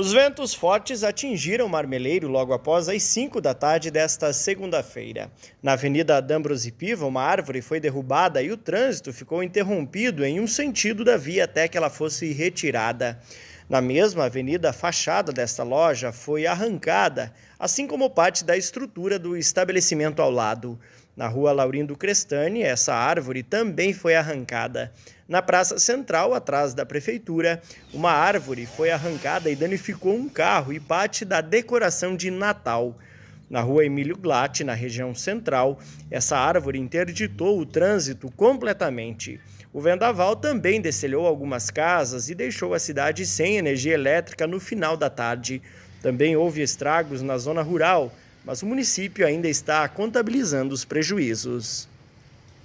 Os ventos fortes atingiram Marmeleiro logo após as 5 da tarde desta segunda-feira. Na Avenida Adambros e Piva, uma árvore foi derrubada e o trânsito ficou interrompido em um sentido da via até que ela fosse retirada. Na mesma avenida, a fachada desta loja foi arrancada, assim como parte da estrutura do estabelecimento ao lado. Na rua Laurindo Crestani, essa árvore também foi arrancada. Na praça central, atrás da prefeitura, uma árvore foi arrancada e danificou um carro e parte da decoração de Natal na rua Emílio Glatt, na região central. Essa árvore interditou o trânsito completamente. O vendaval também descelhou algumas casas e deixou a cidade sem energia elétrica no final da tarde. Também houve estragos na zona rural, mas o município ainda está contabilizando os prejuízos.